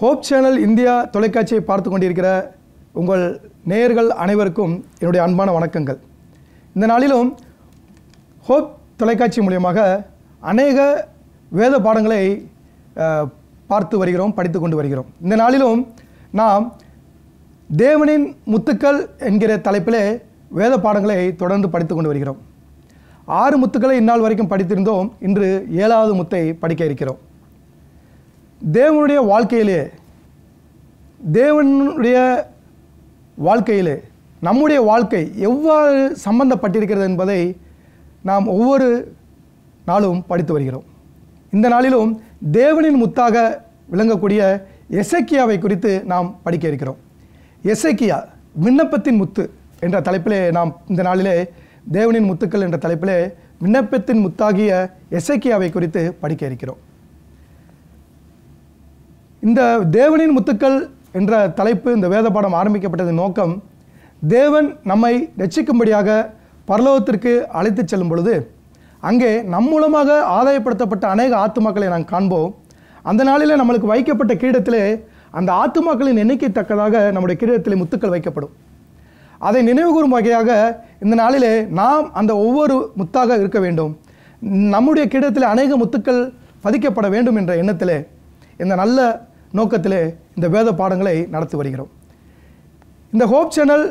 hope channel India தொலைக்காட்சியை பார்த்து கொண்டிருக்கிற உங்கள் நேயர்கள் அனைவருக்கும் என்னுடைய அன்பான வணக்கங்கள் இந்த நாளிலும் ஹோப் தொலைக்காட்சி மூலியமாக அநேக வேத பாடங்களை பார்த்து வருகிறோம் படித்து கொண்டு வருகிறோம் இந்த நாளிலும் நாம் தேவனின் முத்துக்கள் என்கிற தலைப்பிலே வேத பாடங்களை தொடர்ந்து படித்து கொண்டு வருகிறோம் ஆறு முத்துக்களை இந்நாள் வரைக்கும் படித்திருந்தோம் இன்று ஏழாவது முத்தை படிக்க இருக்கிறோம் தேவனுடைய வாழ்க்கையிலே தேவனுடைய வாழ்க்கையிலே நம்முடைய வாழ்க்கை எவ்வாறு சம்பந்தப்பட்டிருக்கிறது என்பதை நாம் ஒவ்வொரு நாளும் படித்து வருகிறோம் இந்த நாளிலும் தேவனின் முத்தாக விளங்கக்கூடிய எசக்கியாவை குறித்து நாம் படிக்க இருக்கிறோம் எசக்கியா விண்ணப்பத்தின் முத்து என்ற தலைப்பிலே நாம் இந்த நாளிலே தேவனின் முத்துக்கள் என்ற தலைப்பிலே விண்ணப்பத்தின் முத்தாகிய எசக்கியாவை குறித்து படிக்க இருக்கிறோம் இந்த தேவனின் முத்துக்கள் என்ற தலைப்பு இந்த வேத பாடம் ஆரம்பிக்கப்பட்டதன் நோக்கம் தேவன் நம்மை ரட்சிக்கும்படியாக பரலோகத்திற்கு அழைத்து செல்லும் பொழுது அங்கே நம் மூலமாக ஆதாயப்படுத்தப்பட்ட அநேக ஆத்துமாக்களை நாம் காண்போம் அந்த நாளில் நம்மளுக்கு வைக்கப்பட்ட கிரீடத்திலே அந்த ஆத்துமாக்களின் எண்ணிக்கை தக்கதாக நம்முடைய கிரீடத்தில் முத்துக்கள் வைக்கப்படும் அதை நினைவுகூறும் வகையாக இந்த நாளிலே நாம் அந்த ஒவ்வொரு முத்தாக இருக்க வேண்டும் நம்முடைய கிரீடத்தில் அநேக முத்துக்கள் பதிக்கப்பட வேண்டும் என்ற எண்ணத்திலே இந்த நல்ல நோக்கத்திலே இந்த வேத பாடங்களை நடத்தி வருகிறோம் இந்த ஹோப் சேனல்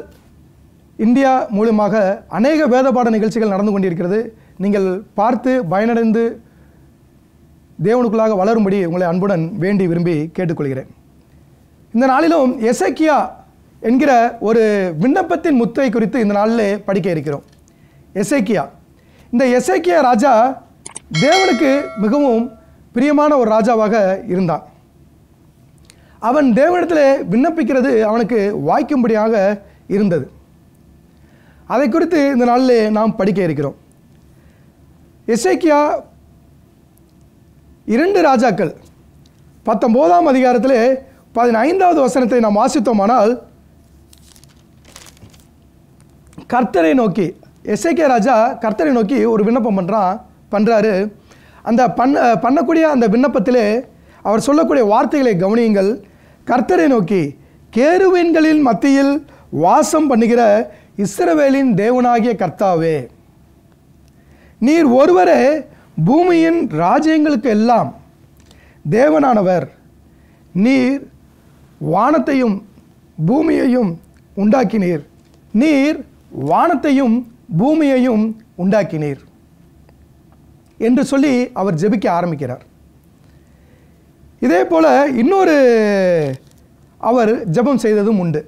இந்தியா மூலமாக அநேக வேத பாட நிகழ்ச்சிகள் நடந்து கொண்டிருக்கிறது நீங்கள் பார்த்து பயனடைந்து தேவனுக்குள்ளாக வளரும்படி உங்களை அன்புடன் வேண்டி விரும்பி கேட்டுக்கொள்கிறேன் இந்த நாளிலும் எசக்கியா என்கிற ஒரு விண்ணப்பத்தின் முத்தை குறித்து இந்த நாளில் படிக்க இருக்கிறோம் எசேக்கியா இந்த எசேக்கியா ராஜா தேவனுக்கு மிகவும் பிரியமான ஒரு ராஜாவாக இருந்தான் அவன் தேவனிடத்தில் விண்ணப்பிக்கிறது அவனுக்கு வாய்க்கும்படியாக இருந்தது அதை குறித்து இந்த நாளில் நாம் படிக்க இருக்கிறோம் எஸ்ஐக்கியா இரண்டு ராஜாக்கள் பத்தொம்போதாம் அதிகாரத்தில் பதினைந்தாவது வசனத்தை நாம் வாசித்தோமானால் கர்த்தரை நோக்கி எஸ்ஐகே ராஜா கர்த்தரை நோக்கி ஒரு விண்ணப்பம் பண்ணுறான் பண்ணுறாரு அந்த பண்ண பண்ணக்கூடிய அந்த விண்ணப்பத்தில் அவர் சொல்லக்கூடிய வார்த்தைகளை கவனியுங்கள் கர்த்தரை நோக்கி கேருவீன்களின் மத்தியில் வாசம் பண்ணுகிற இஸ்ரவேலின் தேவனாகிய கர்த்தாவே நீர் ஒருவரே பூமியின் ராஜ்யங்களுக்கு எல்லாம் தேவனானவர் நீர் வானத்தையும் பூமியையும் உண்டாக்கினீர் நீர் வானத்தையும் பூமியையும் உண்டாக்கினீர் என்று சொல்லி அவர் ஜெபிக்க ஆரம்பிக்கிறார் இதே போல் இன்னொரு அவர் ஜபம் செய்ததும் உண்டு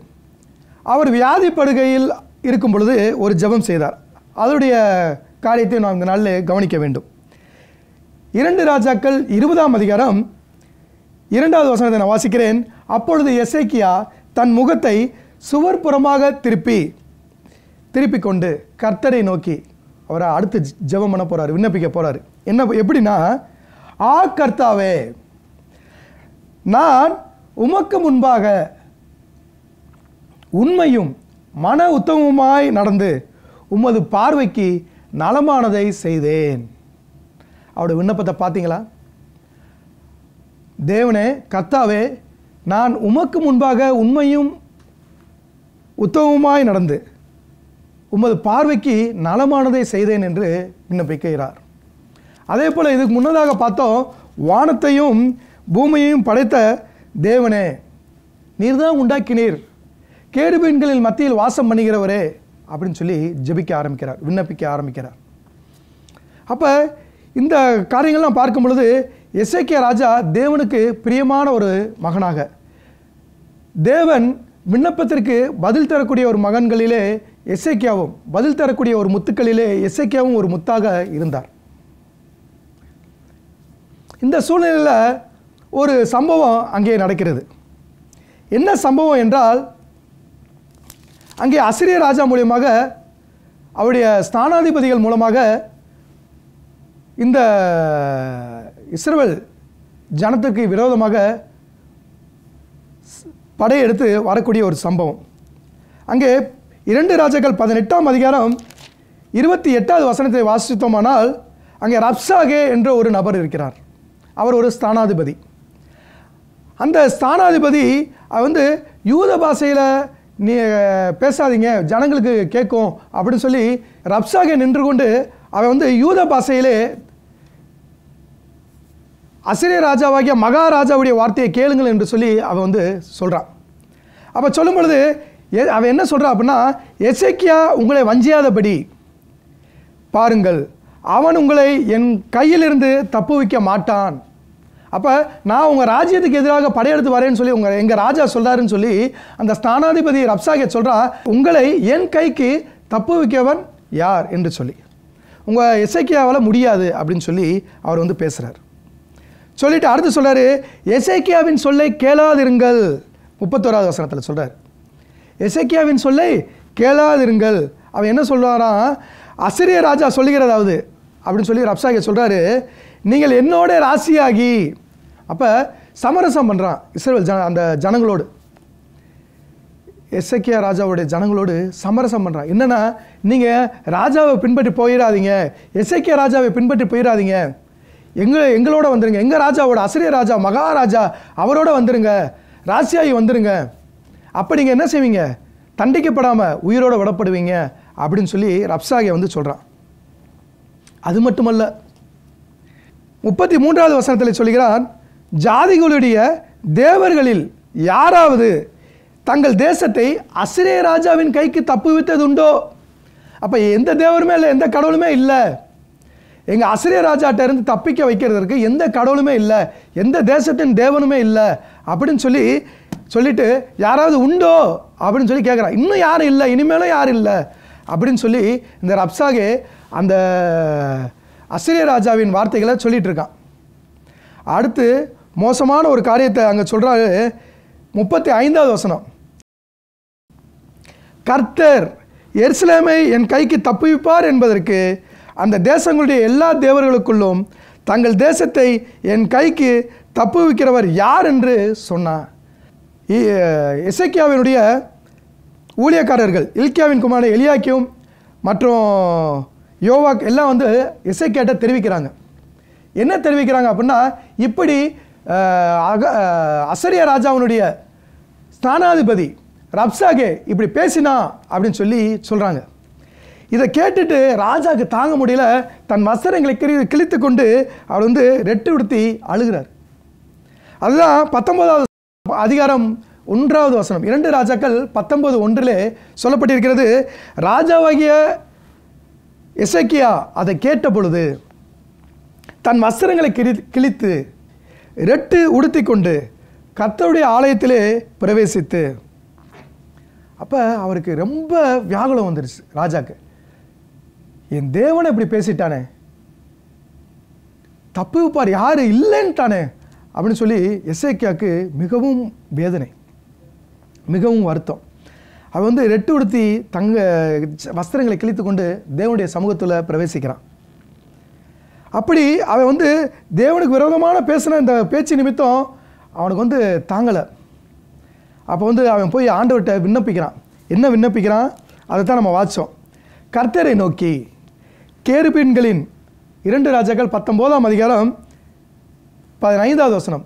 அவர் வியாதி படுகையில் இருக்கும் பொழுது ஒரு ஜபம் செய்தார் அதனுடைய காரியத்தை நாம் இந்த நாளில் கவனிக்க வேண்டும் இரண்டு ராஜாக்கள் இருபதாம் அதிகாரம் இரண்டாவது வசனத்தை நான் வாசிக்கிறேன் அப்பொழுது எசைக்கியா தன் முகத்தை சுவர் புறமாக திருப்பி திருப்பி கொண்டு கர்த்தரை நோக்கி அவரை அடுத்து ஜபம் பண்ண போகிறார் விண்ணப்பிக்க போகிறார் என்ன எப்படின்னா ஆ கர்த்தாவே நான் உமக்கு முன்பாக உண்மையும் மன உத்தமமாய் நடந்து உமது பார்வைக்கு நலமானதை செய்தேன் அவருடைய விண்ணப்பத்தை பார்த்தீங்களா தேவனே கத்தாவே நான் உமக்கு முன்பாக உண்மையும் உத்தமமாய் நடந்து உமது பார்வைக்கு நலமானதை செய்தேன் என்று விண்ணப்பிக்கிறார் அதே போல் இதுக்கு முன்னதாக பார்த்தோம் வானத்தையும் பூமியையும் படைத்த தேவனே நீர்தான் உண்டாக்கினீர் கேடுபீன்களில் மத்தியில் வாசம் பண்ணுகிறவரே அப்படின்னு சொல்லி ஜபிக்க ஆரம்பிக்கிறார் விண்ணப்பிக்க ஆரம்பிக்கிறார் அப்போ இந்த காரியங்கள்லாம் பார்க்கும் பொழுது எஸ்ஐகே ராஜா தேவனுக்கு பிரியமான ஒரு மகனாக தேவன் விண்ணப்பத்திற்கு பதில் தரக்கூடிய ஒரு மகன்களிலே எஸ்ஐக்கியாவும் பதில் தரக்கூடிய ஒரு முத்துக்களிலே எஸ்ஐக்கியாவும் ஒரு முத்தாக இருந்தார் இந்த சூழ்நிலையில் ஒரு சம்பவம் அங்கே நடக்கிறது என்ன சம்பவம் என்றால் அங்கே அசிரிய ராஜா மூலியமாக அவருடைய ஸ்தானாதிபதிகள் மூலமாக இந்த இஸ்ரேல் ஜனத்துக்கு விரோதமாக படையெடுத்து வரக்கூடிய ஒரு சம்பவம் அங்கே இரண்டு ராஜாக்கள் பதினெட்டாம் அதிகாரம் இருபத்தி எட்டாவது வசனத்தை வாசித்தோமானால் அங்கே ரப்சாகே என்ற ஒரு நபர் இருக்கிறார் அவர் ஒரு ஸ்தானாதிபதி அந்த ஸ்தானாதிபதி வந்து யூத பாஷையில் நீ பேசாதீங்க ஜனங்களுக்கு கேட்கும் அப்படின்னு சொல்லி ரப்சாக நின்று கொண்டு அவன் வந்து யூத பாஷையிலே அசிரிய ராஜாவாகிய மகாராஜாவுடைய வார்த்தையை கேளுங்கள் என்று சொல்லி அவன் வந்து சொல்கிறான் அப்போ சொல்லும் பொழுது அவன் என்ன சொல்கிறான் அப்படின்னா எசைக்கியா உங்களை வஞ்சியாதபடி பாருங்கள் அவன் உங்களை என் கையிலிருந்து தப்புவிக்க மாட்டான் அப்போ நான் உங்கள் ராஜ்யத்துக்கு எதிராக படையெடுத்து வரேன்னு சொல்லி உங்கள் எங்கள் ராஜா சொல்கிறாருன்னு சொல்லி அந்த ஸ்தானாதிபதி ரப்சாகே சொல்கிறா உங்களை என் கைக்கு தப்புவிக்கவன் யார் என்று சொல்லி உங்கள் எசைக்கியாவால் முடியாது அப்படின்னு சொல்லி அவர் வந்து பேசுகிறார் சொல்லிவிட்டு அடுத்து சொல்கிறார் எசைக்கியாவின் சொல்லை கேளாதிருங்கள் முப்பத்தோராவது வசனத்தில் சொல்கிறார் எசைக்கியாவின் சொல்லை கேளாதிருங்கள் அவன் என்ன சொல்கிறாராம் அசிரிய ராஜா சொல்லுகிறதாவது அப்படின்னு சொல்லி ரப்சாகே சொல்கிறாரு நீங்கள் என்னோட ராசியாகி அப்போ சமரசம் பண்ணுறான் இஸ்ரேல் ஜன அந்த ஜனங்களோடு எஸ்ஐகே ராஜாவுடைய ஜனங்களோடு சமரசம் பண்ணுறான் என்னென்னா நீங்கள் ராஜாவை பின்பற்றி போயிடாதீங்க எஸ்ஐகே ராஜாவை பின்பற்றி போயிடாதீங்க எங்கள் எங்களோட வந்துருங்க எங்கள் ராஜாவோட அசிரிய ராஜா மகாராஜா அவரோட வந்துருங்க ராசியாயி வந்துருங்க அப்போ நீங்கள் என்ன செய்வீங்க தண்டிக்கப்படாமல் உயிரோடு விடப்படுவீங்க அப்படின்னு சொல்லி ரப்சாகிய வந்து சொல்கிறான் அது மட்டுமல்ல முப்பத்தி மூன்றாவது வசனத்தில் சொல்கிறான் ஜாதிகளுடைய தேவர்களில் யாராவது தங்கள் தேசத்தை அசிரே ராஜாவின் கைக்கு தப்புவித்தது உண்டோ அப்போ எந்த தேவருமே இல்லை எந்த கடவுளுமே இல்லை எங்கள் அசிரிய இருந்து தப்பிக்க வைக்கிறதுக்கு எந்த கடவுளுமே இல்லை எந்த தேசத்தின் தேவனுமே இல்லை அப்படின்னு சொல்லி சொல்லிட்டு யாராவது உண்டோ அப்படின்னு சொல்லி கேட்குறான் இன்னும் யாரும் இல்லை இனிமேலும் யாரும் இல்லை அப்படின்னு சொல்லி இந்த ரப்சாகே அந்த அசிரிய ராஜாவின் வார்த்தைகளை சொல்லிகிட்ருக்கான் அடுத்து மோசமான ஒரு காரியத்தை அங்கே சொல்கிறாரு முப்பத்தி ஐந்தாவது வசனம் கர்த்தர் எர்சிலேமை என் கைக்கு தப்புவிப்பார் என்பதற்கு அந்த தேசங்களுடைய எல்லா தேவர்களுக்குள்ளும் தங்கள் தேசத்தை என் கைக்கு தப்புவிக்கிறவர் யார் என்று சொன்னார் இசைக்கியாவினுடைய ஊழியக்காரர்கள் இல்கியாவின் குமார எலியாக்கியும் மற்றும் யோவாக் எல்லாம் வந்து இசைக்கியாட்ட தெரிவிக்கிறாங்க என்ன தெரிவிக்கிறாங்க அப்படின்னா இப்படி அக அசரிய ராஜாவினுடைய ஸ்தானாதிபதி ரப்சாகே இப்படி பேசினா அப்படின்னு சொல்லி சொல்கிறாங்க இதை கேட்டுட்டு ராஜாவுக்கு தாங்க முடியல தன் வஸ்திரங்களை கிழி கிழித்து கொண்டு அவர் வந்து ரெட்டு உடுத்தி அழுகிறார் அதுதான் பத்தொன்பதாவது அதிகாரம் ஒன்றாவது வசனம் இரண்டு ராஜாக்கள் பத்தொன்பது ஒன்றிலே சொல்லப்பட்டிருக்கிறது ராஜாவாகிய இசைக்கியா அதை கேட்ட பொழுது தன் வஸ்திரங்களை கிழி கிழித்து ரெட்டு உடுத்தி கொண்டு கத்தருடைய ஆலயத்திலே பிரவேசித்து அப்போ அவருக்கு ரொம்ப வியாகுலம் வந்துருச்சு ராஜாக்கு என் தேவனை இப்படி பேசிட்டானே தப்பு பார் யார் இல்லைன்ட்டானே அப்படின்னு சொல்லி எஸ்ஐக்கியாவுக்கு மிகவும் வேதனை மிகவும் வருத்தம் அவன் வந்து ரெட்டு உடுத்தி தங்க வஸ்திரங்களை கிழித்து கொண்டு தேவனுடைய சமூகத்தில் பிரவேசிக்கிறான் அப்படி அவன் வந்து தேவனுக்கு விரோதமான பேசின இந்த பேச்சு நிமித்தம் அவனுக்கு வந்து தாங்கலை அப்போ வந்து அவன் போய் ஆண்டவர்கிட்ட விண்ணப்பிக்கிறான் என்ன விண்ணப்பிக்கிறான் அதை தான் நம்ம வாட்சோம் கர்த்தரை நோக்கி கேருபீன்களின் இரண்டு ராஜாக்கள் பத்தொம்போதாம் அதிகாரம் பதினைந்தாவது வசனம்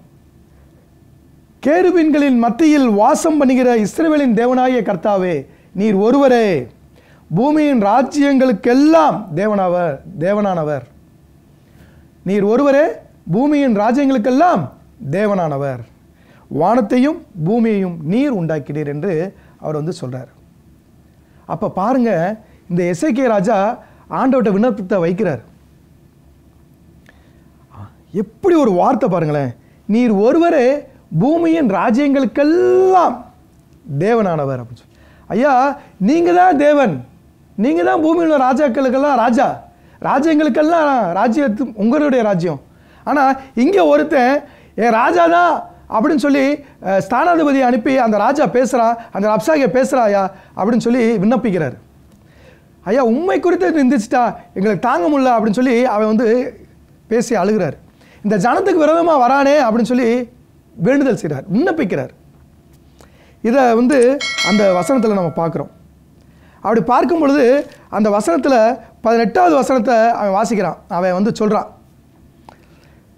கேருபீன்களின் மத்தியில் வாசம் பண்ணுகிற இஸ்ரேவேலின் தேவனாகிய கர்த்தாவே நீர் ஒருவரே பூமியின் ராஜ்யங்களுக்கெல்லாம் தேவனாவர் தேவனானவர் நீர் ஒருவரே பூமியின் ராஜ்யங்களுக்கெல்லாம் தேவனானவர் வானத்தையும் பூமியையும் நீர் உண்டாக்கினீர் என்று அவர் வந்து சொல்கிறார் அப்போ பாருங்கள் இந்த எஸ்ஐகே ராஜா ஆண்டவட்ட விண்ணப்பத்தை வைக்கிறார் எப்படி ஒரு வார்த்தை பாருங்களேன் நீர் ஒருவரே பூமியின் ராஜ்யங்களுக்கெல்லாம் தேவனானவர் அப்படின்னு சொல்லி ஐயா நீங்கள் தான் தேவன் நீங்கள் தான் பூமியில் ராஜாக்களுக்கெல்லாம் ராஜா ராஜ்யங்களுக்கெல்லாம் ராஜ்யத்து உங்களுடைய ராஜ்யம் ஆனால் இங்கே ஒருத்தன் என் ராஜா தான் அப்படின்னு சொல்லி ஸ்தானாதிபதியை அனுப்பி அந்த ராஜா பேசுகிறான் அந்த அப்சாகிய பேசுகிறாயா அப்படின்னு சொல்லி விண்ணப்பிக்கிறார் ஐயா உண்மை குறித்து நிந்திச்சிட்டா எங்களுக்கு தாங்க முடியல அப்படின்னு சொல்லி அவன் வந்து பேசி அழுகிறார் இந்த ஜனத்துக்கு விரோதமாக வரானே அப்படின்னு சொல்லி வேண்டுதல் செய்கிறார் விண்ணப்பிக்கிறார் இதை வந்து அந்த வசனத்தில் நம்ம பார்க்குறோம் அப்படி பார்க்கும் பொழுது அந்த வசனத்தில் பதினெட்டாவது வசனத்தை அவன் வாசிக்கிறான் அவன் வந்து சொல்கிறான்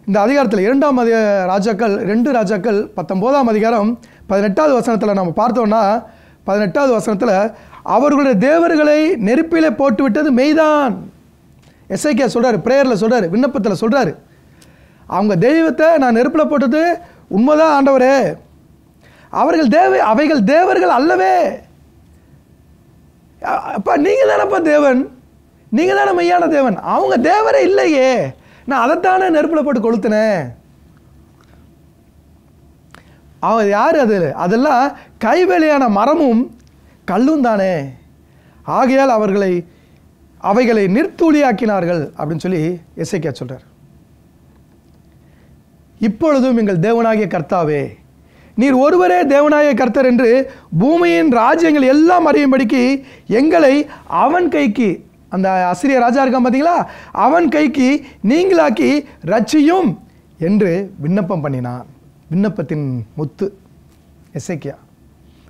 இந்த அதிகாரத்தில் இரண்டாம் அதிக ராஜாக்கள் ரெண்டு ராஜாக்கள் பத்தொம்போதாம் அதிகாரம் பதினெட்டாவது வசனத்தில் நம்ம பார்த்தோன்னா பதினெட்டாவது வசனத்தில் அவர்களுடைய தேவர்களை நெருப்பிலே போட்டுவிட்டது மெய்தான் எஸ்ஐகே சொல்கிறார் ப்ரேயரில் சொல்கிறார் விண்ணப்பத்தில் சொல்கிறார் அவங்க தெய்வத்தை நான் நெருப்பில் போட்டது உண்மைதான் ஆண்டவரே அவர்கள் தேவை அவைகள் தேவர்கள் அல்லவே அப்பா நீங்கள் தானப்பா தேவன் நீங்கள் தானே மெய்யான தேவன் அவங்க தேவரே இல்லையே நான் அதைத்தானே நெருப்பில் போட்டு கொளுத்தினேன் அவன் யார் அது அதெல்லாம் கைவேலையான மரமும் கல்லும் தானே ஆகையால் அவர்களை அவைகளை நிற்தூளியாக்கினார்கள் அப்படின்னு சொல்லி எஸ்ஐக்கியா சொல்கிறார் இப்பொழுதும் எங்கள் தேவனாகிய கர்த்தாவே நீர் ஒருவரே தேவனாய கர்த்தர் என்று பூமியின் ராஜ்யங்கள் எல்லாம் அறியும்படிக்கு எங்களை அவன் கைக்கு அந்த அசிரிய ராஜா இருக்கான் பார்த்தீங்களா அவன் கைக்கு நீங்களாக்கி ரட்சியும் என்று விண்ணப்பம் பண்ணினான் விண்ணப்பத்தின் முத்து எஸ்ஐக்கியா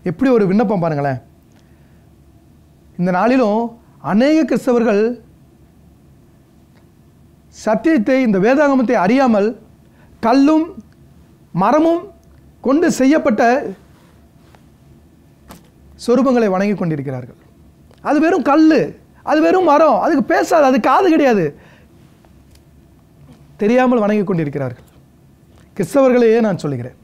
எப்படி ஒரு விண்ணப்பம் பாருங்களேன் இந்த நாளிலும் அநேக கிறிஸ்தவர்கள் சத்தியத்தை இந்த வேதாகமத்தை அறியாமல் கல்லும் மரமும் கொண்டு செய்யப்பட்ட சொரூபங்களை வணங்கி கொண்டிருக்கிறார்கள் அது வெறும் கல் அது வெறும் மரம் அதுக்கு பேசாது அது காது கிடையாது தெரியாமல் வணங்கி கொண்டிருக்கிறார்கள் கிறிஸ்தவர்களையே நான் சொல்லுகிறேன்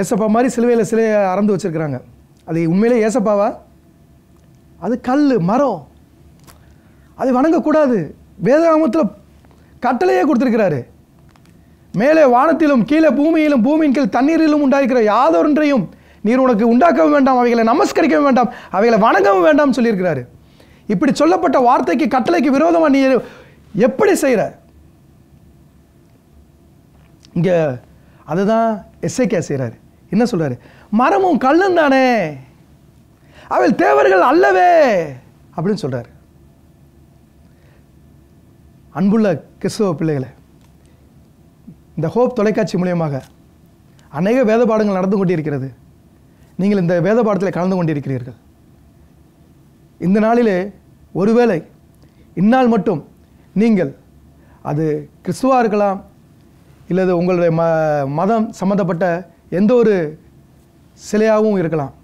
ஏசப்பா மாதிரி சிலுவையில் சிலையை அறந்து வச்சுருக்கிறாங்க அது உண்மையிலே ஏசப்பாவா அது கல் மரம் அது வணங்கக்கூடாது வேதாமத்தில் கட்டளையே கொடுத்துருக்கிறாரு மேலே வானத்திலும் கீழே பூமியிலும் பூமியின் கீழ் தண்ணீரிலும் உண்டாயிருக்கிற யாதொன்றையும் நீர் உனக்கு உண்டாக்கவும் வேண்டாம் அவைகளை நமஸ்கரிக்கவும் வேண்டாம் அவைகளை வணங்கவும் வேண்டாம் சொல்லியிருக்கிறாரு இப்படி சொல்லப்பட்ட வார்த்தைக்கு கட்டளைக்கு விரோதமாக நீ எப்படி செய்கிற இங்கே அதுதான் எஸ்ஐகே செய்கிறாரு என்ன சொல்கிறாரு மரமும் கல்லும் தானே அவள் தேவர்கள் அல்லவே அப்படின்னு சொல்கிறார் அன்புள்ள கிறிஸ்தவ பிள்ளைகளை இந்த ஹோப் தொலைக்காட்சி மூலியமாக அநேக வேத பாடங்கள் நடந்து கொண்டிருக்கிறது நீங்கள் இந்த வேத பாடத்தில் கலந்து கொண்டிருக்கிறீர்கள் இந்த நாளிலே ஒருவேளை இந்நாள் மட்டும் நீங்கள் அது கிறிஸ்துவாக இருக்கலாம் இல்லது உங்களுடைய ம மதம் சம்மந்தப்பட்ட எந்த ஒரு சிலையாகவும் இருக்கலாம்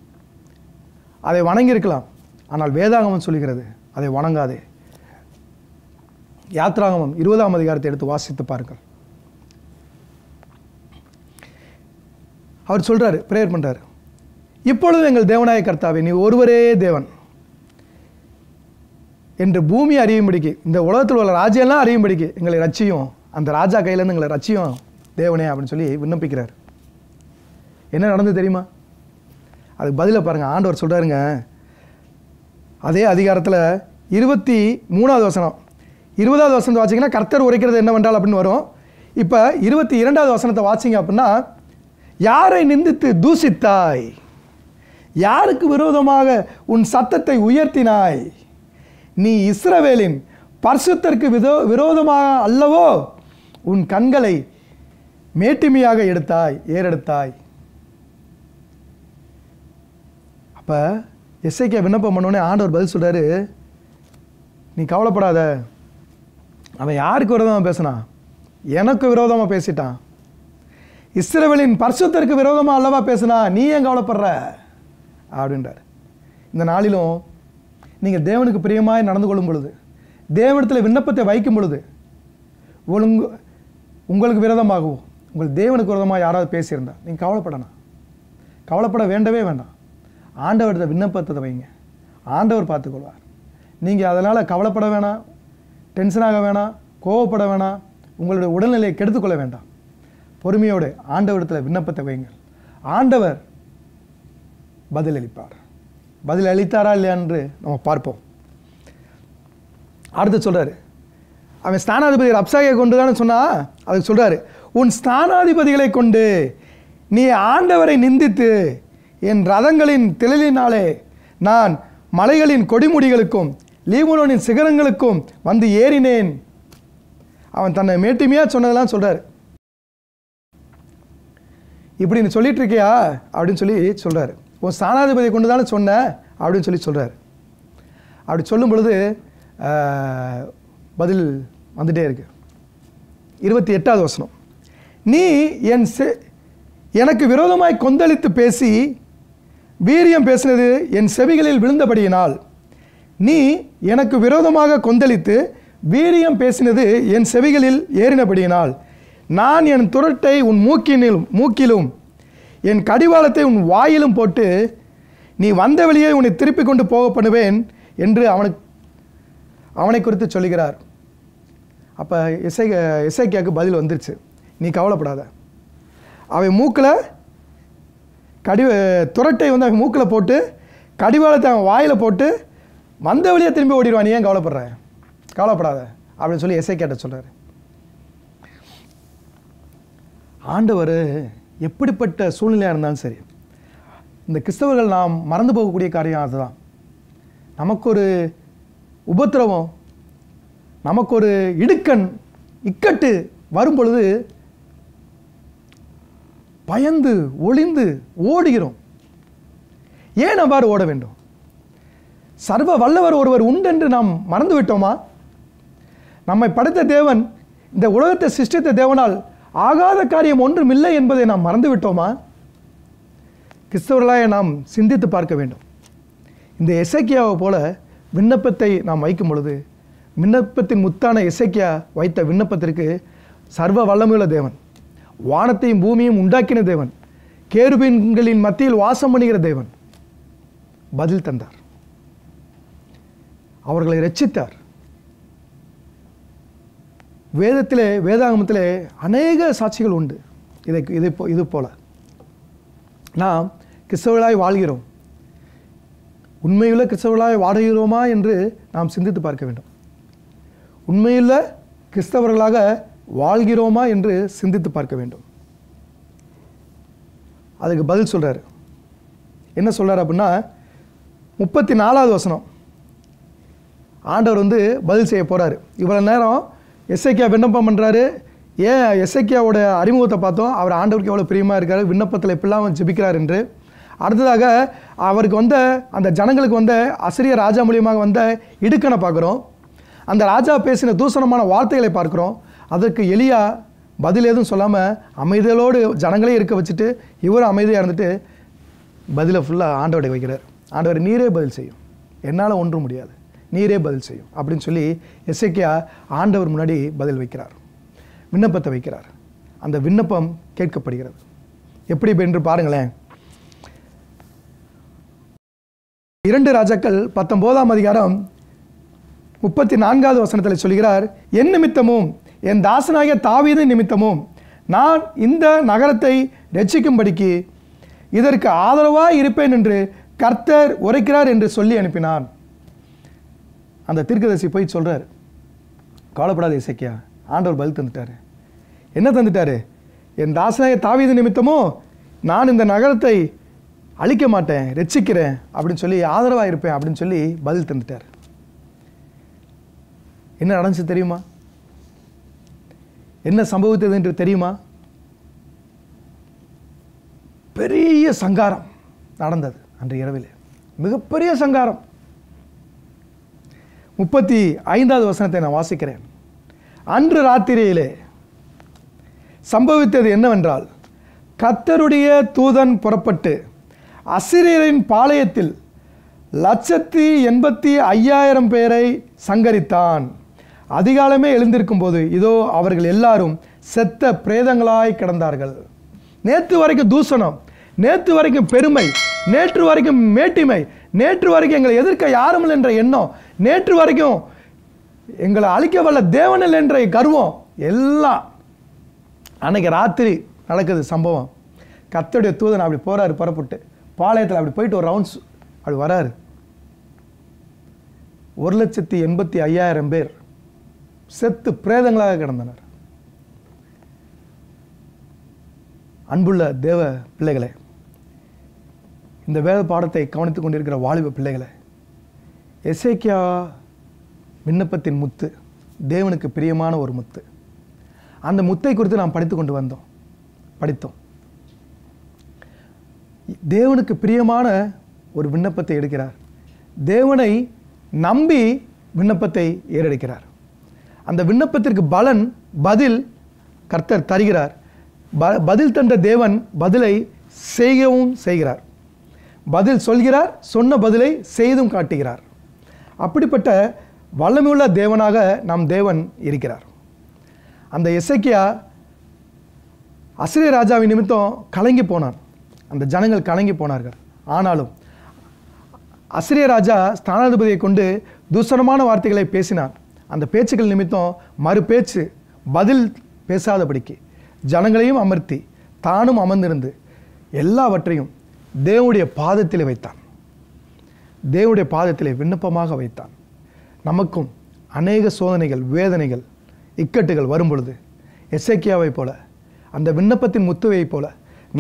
அதை வணங்கியிருக்கலாம் ஆனால் வேதாகமம் சொல்கிறது அதை வணங்காதே யாத்ராகமம் இருபதாம் அதிகாரத்தை எடுத்து வாசித்து பாருங்கள் அவர் சொல்கிறாரு ப்ரேயர் பண்ணுறாரு இப்பொழுதும் எங்கள் தேவநாய கர்த்தாவே நீ ஒருவரே தேவன் என்று பூமி அறியும்படிக்கு இந்த உலகத்தில் உள்ள ராஜ்யெல்லாம் அறியும்படிக்கு எங்களை ரச்சியும் அந்த ராஜா கையிலேருந்து எங்களை ரச்சியும் தேவனே அப்படின்னு சொல்லி விண்ணப்பிக்கிறார் என்ன நடந்து தெரியுமா அதுக்கு பதிலை பாருங்கள் ஆண்டவர் சொல்கிறாருங்க அதே அதிகாரத்தில் இருபத்தி மூணாவது வசனம் இருபதாவது வசனத்தை வாசிங்கன்னா கர்த்தர் உரைக்கிறது என்னவென்றால் அப்படின்னு வரும் இப்போ இருபத்தி இரண்டாவது வசனத்தை வாசிங்க அப்படின்னா யாரை நிந்தித்து தூசித்தாய் யாருக்கு விரோதமாக உன் சத்தத்தை உயர்த்தினாய் நீ இஸ்ரவேலின் பர்சத்திற்கு விதோ விரோதமாக அல்லவோ உன் கண்களை மேட்டுமையாக எடுத்தாய் ஏறெடுத்தாய் அப்போ எஸ்ஐக்கே விண்ணப்பம் பண்ணோடனே ஆண்டவர் பதில் சொல்கிறார் நீ கவலைப்படாத அவன் யாருக்கு விரோதமாக பேசினான் எனக்கு விரோதமாக பேசிட்டான் இஸ்ரவேலின் பரிசுத்தருக்கு விரோதமாக அல்லவா பேசுனா நீ ஏன் கவலைப்படுற அப்படின்றார் இந்த நாளிலும் நீங்கள் தேவனுக்கு பிரியமாய் நடந்து கொள்ளும் பொழுது தேவனத்தில் விண்ணப்பத்தை வைக்கும் பொழுது ஒழுங்கு உங்களுக்கு விரோதமாகவும் உங்கள் தேவனுக்கு விரோதமாக யாராவது பேசியிருந்தா நீங்கள் கவலைப்படணும் கவலைப்பட வேண்டவே வேண்டாம் ஆண்டவர்கிட்ட விண்ணப்பத்தை வைங்க ஆண்டவர் பார்த்துக்கொள்வார் நீங்கள் அதனால் கவலைப்பட வேணாம் டென்ஷனாக வேணாம் கோவப்பட வேணாம் உங்களுடைய உடல்நிலையை கெடுத்துக்கொள்ள வேண்டாம் பொறுமையோடு ஆண்டவரத்தில் விண்ணப்பத்தை வையுங்கள் ஆண்டவர் பதிலளிப்பார் பதில் அளித்தாரா இல்லையா என்று நம்ம பார்ப்போம் அடுத்து சொல்கிறாரு அவன் ஸ்தானாதிபதிகள் அப்சாயை கொண்டு தான் சொன்னா அதுக்கு சொல்கிறாரு உன் ஸ்தானாதிபதிகளை கொண்டு நீ ஆண்டவரை நிந்தித்து என் ரதங்களின் திளலினாலே நான் மலைகளின் கொடிமுடிகளுக்கும் லீமோனின் சிகரங்களுக்கும் வந்து ஏறினேன் அவன் தன்னை மேட்டுமையாக சொன்னதெல்லாம் சொல்கிறார் இப்படி நீ சொல்லிட்டு இருக்கியா அப்படின்னு சொல்லி சொல்கிறாரு உன் ஸ்தானாதிபதியை கொண்டு தானே சொன்ன அப்படின்னு சொல்லி சொல்கிறாரு அப்படி சொல்லும் பொழுது பதில் வந்துகிட்டே இருக்கு இருபத்தி எட்டாவது வசனம் நீ என் செ எனக்கு விரோதமாய் கொந்தளித்து பேசி வீரியம் பேசினது என் செவிகளில் விழுந்தபடியினால் நீ எனக்கு விரோதமாக கொந்தளித்து வீரியம் பேசினது என் செவிகளில் ஏறினபடியினால் நான் என் துரட்டை உன் மூக்கினிலும் மூக்கிலும் என் கடிவாளத்தை உன் வாயிலும் போட்டு நீ வந்த வழியே உன்னை திருப்பி கொண்டு போக பண்ணுவேன் என்று அவனுக்கு அவனை குறித்து சொல்லுகிறார் அப்போ இசை இசைக்கியாவுக்கு பதில் வந்துருச்சு நீ கவலைப்படாத அவன் மூக்கில் கடி துரட்டை வந்து அவன் மூக்கில் போட்டு கடிவாளத்தை அவன் வாயில் போட்டு வந்த வழியாக திரும்பி ஓடிடுவான் ஏன் கவலைப்படுறேன் கவலைப்படாத அப்படின்னு சொல்லி இசை கேட்ட சொல்கிறார் ஆண்டவர் எப்படிப்பட்ட சூழ்நிலையாக இருந்தாலும் சரி இந்த கிறிஸ்தவர்கள் நாம் மறந்து போகக்கூடிய காரியம் அதுதான் நமக்கு ஒரு உபத்திரவம் நமக்கு ஒரு இடுக்கண் இக்கட்டு வரும் பொழுது பயந்து ஒளிந்து ஓடுகிறோம் ஏன் அவ்வாறு ஓட வேண்டும் சர்வ வல்லவர் ஒருவர் உண்டென்று நாம் மறந்து விட்டோமா நம்மை படைத்த தேவன் இந்த உலகத்தை சிருஷ்டித்த தேவனால் ஆகாத காரியம் ஒன்றும் இல்லை என்பதை நாம் மறந்துவிட்டோமா கிறிஸ்தவர்களாக நாம் சிந்தித்து பார்க்க வேண்டும் இந்த இசைக்கியாவை போல விண்ணப்பத்தை நாம் வைக்கும் பொழுது விண்ணப்பத்தின் முத்தான இசைக்கியா வைத்த விண்ணப்பத்திற்கு சர்வ வல்லமுள்ள தேவன் வானத்தையும் பூமியும் உண்டாக்கின தேவன் கேருபீன்களின் மத்தியில் வாசம் பண்ணுகிற தேவன் பதில் தந்தார் அவர்களை ரச்சித்தார் வேதத்தில் வேதாகமத்தில் அநேக சாட்சிகள் உண்டு இதை இது போ இது போல் நாம் கிறிஸ்தவர்களாய் வாழ்கிறோம் உண்மையுள்ள கிறிஸ்தவர்களாய் வாழ்கிறோமா என்று நாம் சிந்தித்து பார்க்க வேண்டும் உண்மையுள்ள கிறிஸ்தவர்களாக வாழ்கிறோமா என்று சிந்தித்து பார்க்க வேண்டும் அதுக்கு பதில் சொல்கிறார் என்ன சொல்கிறார் அப்படின்னா முப்பத்தி நாலாவது வசனம் ஆண்டவர் வந்து பதில் செய்ய போகிறார் இவ்வளோ நேரம் எஸ்ஐகே விண்ணப்பம் பண்ணுறாரு ஏன் எஸ்ஐகேவோட அறிமுகத்தை பார்த்தோம் அவர் ஆண்டவருக்கு எவ்வளோ பிரியமாக இருக்கார் விண்ணப்பத்தில் எப்படிலாம் ஜெபிக்கிறார் என்று அடுத்ததாக அவருக்கு வந்த அந்த ஜனங்களுக்கு வந்த அசிரிய ராஜா மூலியமாக வந்த இடுக்கனை பார்க்குறோம் அந்த ராஜா பேசின தூசணமான வார்த்தைகளை பார்க்குறோம் அதற்கு எளியா பதில் எதுவும் சொல்லாமல் அமைதியோடு ஜனங்களே இருக்க வச்சுட்டு இவரும் அமைதியாக இருந்துட்டு பதிலை ஃபுல்லாக ஆண்டவரை வைக்கிறார் ஆண்டவர் நீரே பதில் செய்யும் என்னால் ஒன்றும் முடியாது நீரே பதில் செய்யும் அப்படின்னு சொல்லி எஸ்ஐக்கியா ஆண்டவர் முன்னாடி பதில் வைக்கிறார் விண்ணப்பத்தை வைக்கிறார் அந்த விண்ணப்பம் கேட்கப்படுகிறது எப்படி என்று பாருங்களேன் இரண்டு ராஜாக்கள் பத்தொன்பதாம் அதிகாரம் முப்பத்தி நான்காவது வசனத்தில் சொல்கிறார் என் நிமித்தமும் என் தாசனாகிய தாவீது நிமித்தமும் நான் இந்த நகரத்தை ரட்சிக்கும்படிக்கு இதற்கு ஆதரவாக இருப்பேன் என்று கர்த்தர் உரைக்கிறார் என்று சொல்லி அனுப்பினான் அந்த தீர்க்கதரிசி போய் சொல்கிறார் காலப்படாத இசைக்கியா ஆண்டவர் பதில் தந்துட்டார் என்ன தந்துட்டார் என் தாசனாய தாவீது நிமித்தமோ நான் இந்த நகரத்தை அழிக்க மாட்டேன் ரட்சிக்கிறேன் அப்படின்னு சொல்லி ஆதரவாக இருப்பேன் அப்படின்னு சொல்லி பதில் தந்துட்டார் என்ன நடந்துச்சு தெரியுமா என்ன சம்பவித்தது என்று தெரியுமா பெரிய சங்காரம் நடந்தது அன்று இரவில் மிகப்பெரிய சங்காரம் முப்பத்தி ஐந்தாவது வசனத்தை நான் வாசிக்கிறேன் அன்று ராத்திரியிலே சம்பவித்தது என்னவென்றால் கத்தருடைய தூதன் புறப்பட்டு அசிரியரின் பாளையத்தில் லட்சத்தி எண்பத்தி ஐயாயிரம் பேரை சங்கரித்தான் அதிகாலமே எழுந்திருக்கும் போது இதோ அவர்கள் எல்லாரும் செத்த பிரேதங்களாய் கிடந்தார்கள் நேற்று வரைக்கும் தூசணம் நேற்று வரைக்கும் பெருமை நேற்று வரைக்கும் மேட்டிமை நேற்று வரைக்கும் எங்களை எதிர்க்க யாரும் என்ற எண்ணம் நேற்று வரைக்கும் எங்களை அழிக்க வல்ல தேவனில் என்ற கர்வம் எல்லாம் அன்னைக்கு ராத்திரி நடக்குது சம்பவம் கத்தோடைய தூதன் அப்படி போகிறாரு புறப்பட்டு பாளையத்தில் அப்படி போயிட்டு ஒரு ரவுண்ட்ஸ் அப்படி வராரு ஒரு லட்சத்தி எண்பத்தி ஐயாயிரம் பேர் செத்து பிரேதங்களாக கிடந்தனர் அன்புள்ள தேவ பிள்ளைகளே இந்த வேத பாடத்தை கவனித்துக் கொண்டிருக்கிற வாலிப பிள்ளைகளை எசேக்கியா விண்ணப்பத்தின் முத்து தேவனுக்கு பிரியமான ஒரு முத்து அந்த முத்தை குறித்து நாம் படித்து கொண்டு வந்தோம் படித்தோம் தேவனுக்கு பிரியமான ஒரு விண்ணப்பத்தை எடுக்கிறார் தேவனை நம்பி விண்ணப்பத்தை ஏறெடுக்கிறார் அந்த விண்ணப்பத்திற்கு பலன் பதில் கர்த்தர் தருகிறார் ப பதில் தந்த தேவன் பதிலை செய்யவும் செய்கிறார் பதில் சொல்கிறார் சொன்ன பதிலை செய்தும் காட்டுகிறார் அப்படிப்பட்ட வல்லமையுள்ள தேவனாக நம் தேவன் இருக்கிறார் அந்த இசைக்கியா அசிரிய ராஜாவின் நிமித்தம் கலங்கி போனான் அந்த ஜனங்கள் கலங்கி போனார்கள் ஆனாலும் அசிரிய ராஜா ஸ்தானாதிபதியை கொண்டு தூசணமான வார்த்தைகளை பேசினார் அந்த பேச்சுக்கள் நிமித்தம் மறு பேச்சு பதில் பேசாதபடிக்கு ஜனங்களையும் அமர்த்தி தானும் அமர்ந்திருந்து எல்லாவற்றையும் தேவனுடைய பாதத்தில் வைத்தான் தேவனுடைய பாதத்திலே விண்ணப்பமாக வைத்தான் நமக்கும் அநேக சோதனைகள் வேதனைகள் இக்கட்டுகள் வரும் பொழுது எஸ்ஐக்கியாவை போல அந்த விண்ணப்பத்தின் முத்துவையைப் போல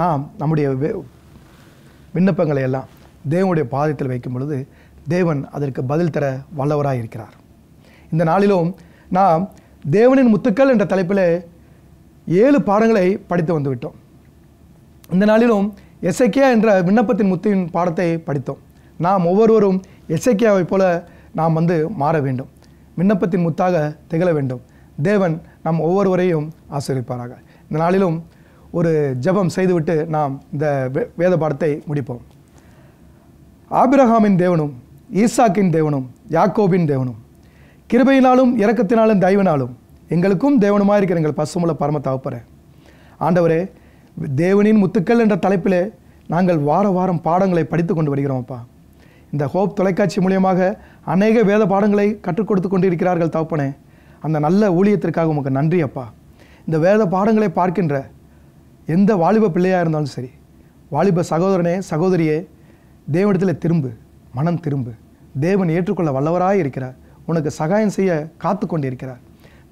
நாம் நம்முடைய விண்ணப்பங்களை எல்லாம் தேவனுடைய பாதத்தில் வைக்கும் பொழுது தேவன் அதற்கு பதில் தர வல்லவராக இருக்கிறார் இந்த நாளிலும் நாம் தேவனின் முத்துக்கள் என்ற தலைப்பில் ஏழு பாடங்களை படித்து வந்துவிட்டோம் இந்த நாளிலும் எஸ்ஐக்கியா என்ற விண்ணப்பத்தின் முத்துவின் பாடத்தை படித்தோம் நாம் ஒவ்வொருவரும் எச்சைக்கியாவை போல நாம் வந்து மாற வேண்டும் விண்ணப்பத்தின் முத்தாக திகழ வேண்டும் தேவன் நம் ஒவ்வொருவரையும் ஆசிரியப்பாராக இந்த நாளிலும் ஒரு ஜபம் செய்துவிட்டு நாம் இந்த வேத பாடத்தை முடிப்போம் ஆபிரஹாமின் தேவனும் ஈசாக்கின் தேவனும் யாக்கோபின் தேவனும் கிருபையினாலும் இறக்கத்தினாலும் தயவினாலும் எங்களுக்கும் தேவனுமாக இருக்கிற எங்கள் பசுமுள்ள பரம தவப்பற ஆண்டவரே தேவனின் முத்துக்கள் என்ற தலைப்பிலே நாங்கள் வார வாரம் பாடங்களை படித்து கொண்டு வருகிறோம்ப்பா இந்த ஹோப் தொலைக்காட்சி மூலியமாக அநேக வேத பாடங்களை கற்றுக் கொடுத்து கொண்டிருக்கிறார்கள் தகப்பனே அந்த நல்ல ஊழியத்திற்காக உமக்கு நன்றி அப்பா இந்த வேத பாடங்களை பார்க்கின்ற எந்த வாலிப பிள்ளையாக இருந்தாலும் சரி வாலிப சகோதரனே சகோதரியே தேவனிடத்தில் திரும்பு மனம் திரும்பு தேவன் ஏற்றுக்கொள்ள வல்லவராக இருக்கிறார் உனக்கு சகாயம் செய்ய காத்து கொண்டிருக்கிறார்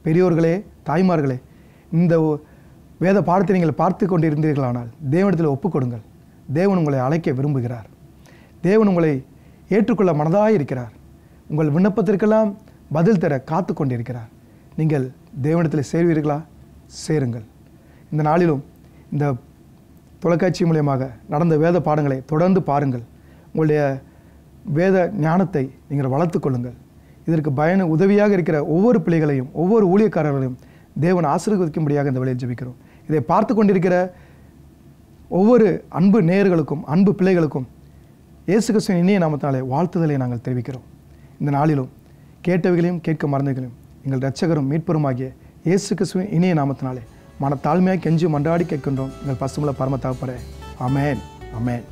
பெரியோர்களே தாய்மார்களே இந்த வேத பாடத்தை நீங்கள் பார்த்து கொண்டிருந்தீர்களானால் தேவனிடத்தில் ஒப்புக்கொடுங்கள் தேவன் உங்களை அழைக்க விரும்புகிறார் தேவன் உங்களை ஏற்றுக்கொள்ள மனதாக இருக்கிறார் உங்கள் விண்ணப்பத்திற்கெல்லாம் பதில் தர காத்து கொண்டிருக்கிறார் நீங்கள் தேவனத்தில் சேருவீர்களா சேருங்கள் இந்த நாளிலும் இந்த தொலைக்காட்சி மூலியமாக நடந்த வேத பாடங்களை தொடர்ந்து பாருங்கள் உங்களுடைய வேத ஞானத்தை நீங்கள் வளர்த்து கொள்ளுங்கள் இதற்கு பயனு உதவியாக இருக்கிற ஒவ்வொரு பிள்ளைகளையும் ஒவ்வொரு ஊழியக்காரர்களையும் தேவன் ஆசீர்வதிக்கும்படியாக இந்த வழியில் ஜபிக்கிறோம் இதை பார்த்து கொண்டிருக்கிற ஒவ்வொரு அன்பு நேயர்களுக்கும் அன்பு பிள்ளைகளுக்கும் இயேசு கிறிஸ்துவ இனிய நாமத்தினாலே வாழ்த்துதலை நாங்கள் தெரிவிக்கிறோம் இந்த நாளிலும் கேட்டவைகளையும் கேட்க மறந்தவர்களையும் எங்கள் ரட்சகரும் மீட்பெருமாகிய இயேசு கிறிஸ்துவின் இனிய நாமத்தினாலே மனத்தாழ்மையாக கெஞ்சி மன்றாடி கேட்கின்றோம் எங்கள் பசுமலை தேவைப்பட அமேன் அமேன்